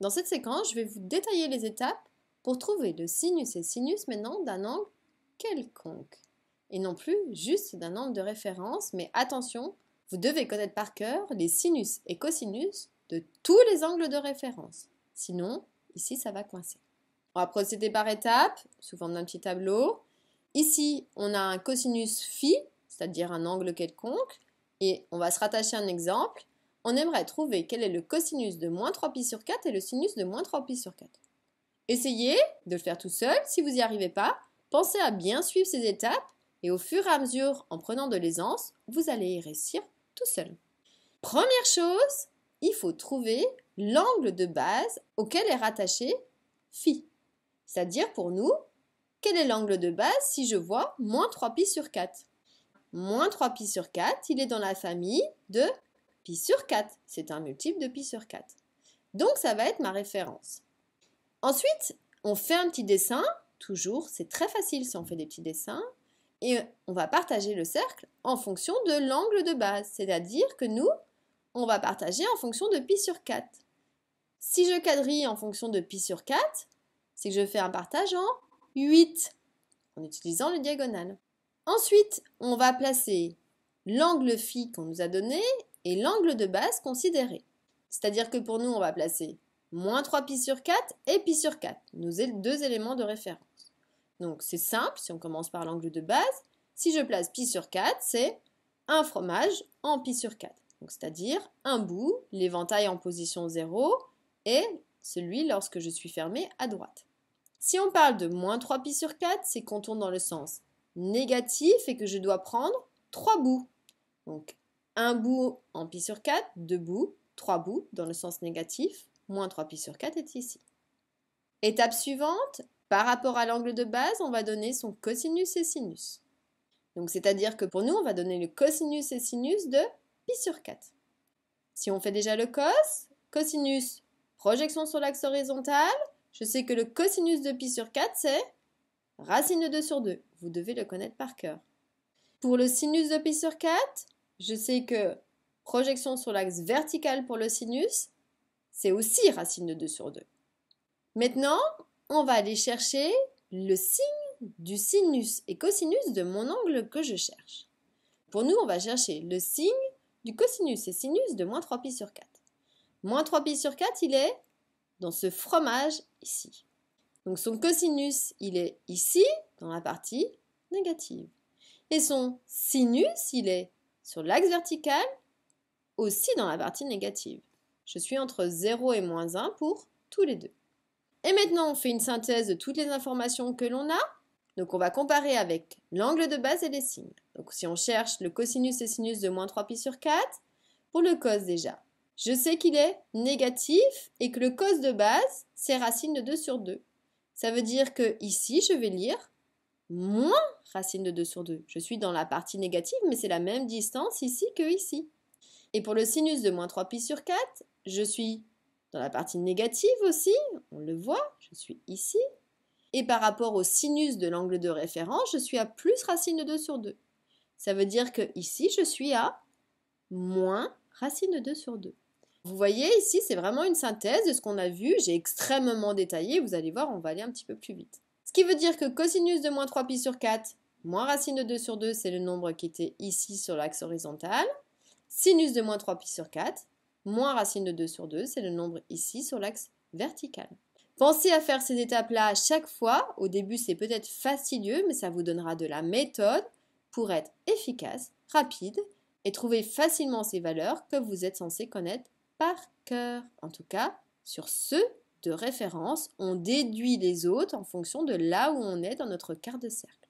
Dans cette séquence, je vais vous détailler les étapes pour trouver le sinus et sinus maintenant d'un angle quelconque. Et non plus juste d'un angle de référence, mais attention, vous devez connaître par cœur les sinus et cosinus de tous les angles de référence. Sinon, ici, ça va coincer. On va procéder par étapes, souvent d'un petit tableau. Ici, on a un cosinus phi, c'est-à-dire un angle quelconque, et on va se rattacher à un exemple on aimerait trouver quel est le cosinus de moins 3pi sur 4 et le sinus de moins 3pi sur 4. Essayez de le faire tout seul, si vous n'y arrivez pas, pensez à bien suivre ces étapes et au fur et à mesure, en prenant de l'aisance, vous allez y réussir tout seul. Première chose, il faut trouver l'angle de base auquel est rattaché phi. C'est-à-dire pour nous, quel est l'angle de base si je vois moins 3pi sur 4 Moins 3pi sur 4, il est dans la famille de pi sur 4, c'est un multiple de pi sur 4. Donc ça va être ma référence. Ensuite, on fait un petit dessin, toujours, c'est très facile si on fait des petits dessins, et on va partager le cercle en fonction de l'angle de base, c'est-à-dire que nous, on va partager en fonction de pi sur 4. Si je quadrille en fonction de pi sur 4, c'est que je fais un partage en 8, en utilisant le diagonale. Ensuite, on va placer l'angle phi qu'on nous a donné et l'angle de base considéré. C'est-à-dire que pour nous, on va placer moins 3 pi sur 4 et pi sur 4, nos deux éléments de référence. Donc c'est simple, si on commence par l'angle de base, si je place pi sur 4, c'est un fromage en pi sur 4. C'est-à-dire un bout, l'éventail en position 0 et celui lorsque je suis fermé à droite. Si on parle de moins 3 pi sur 4, c'est qu'on tourne dans le sens négatif et que je dois prendre 3 bouts. Donc un bout en pi sur 4, deux bouts, trois bouts dans le sens négatif, moins 3 pi sur 4 est ici. Étape suivante, par rapport à l'angle de base, on va donner son cosinus et sinus. Donc c'est-à-dire que pour nous, on va donner le cosinus et sinus de pi sur 4. Si on fait déjà le cos, cosinus, projection sur l'axe horizontal, je sais que le cosinus de pi sur 4, c'est racine de 2 sur 2. Vous devez le connaître par cœur. Pour le sinus de pi sur 4, je sais que projection sur l'axe vertical pour le sinus, c'est aussi racine de 2 sur 2. Maintenant, on va aller chercher le signe du sinus et cosinus de mon angle que je cherche. Pour nous, on va chercher le signe du cosinus et sinus de moins 3pi sur 4. Moins 3pi sur 4, il est dans ce fromage ici. Donc son cosinus, il est ici, dans la partie négative. Et son sinus, il est sur l'axe vertical, aussi dans la partie négative. Je suis entre 0 et moins 1 pour tous les deux. Et maintenant, on fait une synthèse de toutes les informations que l'on a. Donc on va comparer avec l'angle de base et les signes. Donc si on cherche le cosinus et sinus de moins 3pi sur 4, pour le cos déjà, je sais qu'il est négatif et que le cos de base, c'est racine de 2 sur 2. Ça veut dire que ici, je vais lire moins racine de 2 sur 2. Je suis dans la partie négative, mais c'est la même distance ici que ici. Et pour le sinus de moins 3pi sur 4, je suis dans la partie négative aussi, on le voit, je suis ici. Et par rapport au sinus de l'angle de référence, je suis à plus racine de 2 sur 2. Ça veut dire que ici, je suis à moins racine de 2 sur 2. Vous voyez, ici, c'est vraiment une synthèse de ce qu'on a vu. J'ai extrêmement détaillé. Vous allez voir, on va aller un petit peu plus vite. Ce qui veut dire que cosinus de moins 3pi sur 4 moins racine de 2 sur 2, c'est le nombre qui était ici sur l'axe horizontal. Sinus de moins 3pi sur 4 moins racine de 2 sur 2, c'est le nombre ici sur l'axe vertical. Pensez à faire ces étapes-là à chaque fois. Au début, c'est peut-être fastidieux, mais ça vous donnera de la méthode pour être efficace, rapide et trouver facilement ces valeurs que vous êtes censé connaître par cœur. En tout cas, sur ce de référence, on déduit les autres en fonction de là où on est dans notre quart de cercle.